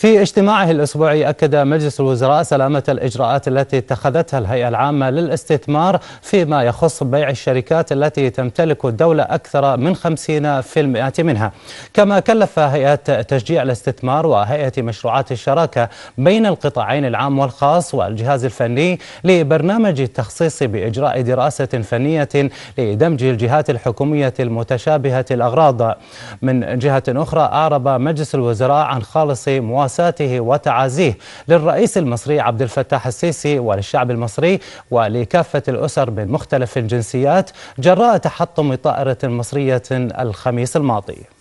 في اجتماعه الأسبوعي أكد مجلس الوزراء سلامة الإجراءات التي اتخذتها الهيئة العامة للاستثمار فيما يخص بيع الشركات التي تمتلك الدولة أكثر من 50% منها كما كلف هيئة تشجيع الاستثمار وهيئة مشروعات الشراكة بين القطاعين العام والخاص والجهاز الفني لبرنامج التخصيص بإجراء دراسة فنية لدمج الجهات الحكومية المتشابهة الأغراض من جهة أخرى أعرب مجلس الوزراء عن خالص مواصلات ومناصاته وتعازيه للرئيس المصري عبد الفتاح السيسي وللشعب المصري ولكافة الأسر من مختلف الجنسيات جراء تحطم طائرة مصرية الخميس الماضي